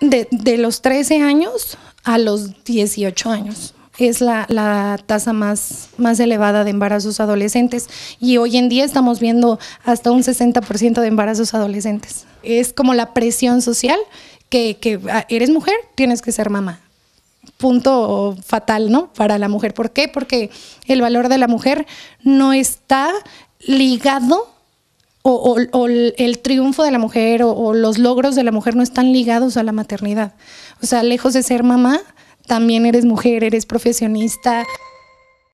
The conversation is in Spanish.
de, los 13 años a los 18 años es la, tasa más, más elevada de embarazos adolescentes y hoy en día estamos viendo hasta un 60% de embarazos adolescentes. Es como la presión social que, que ah, eres mujer, tienes que ser mamá. Punto fatal, ¿no? Para la mujer. ¿Por qué? Porque el valor de la mujer no está ligado o, el triunfo de la mujer o, o, los logros de la mujer no están ligados a la maternidad. O sea, lejos de ser mamá, también eres mujer, eres profesionista.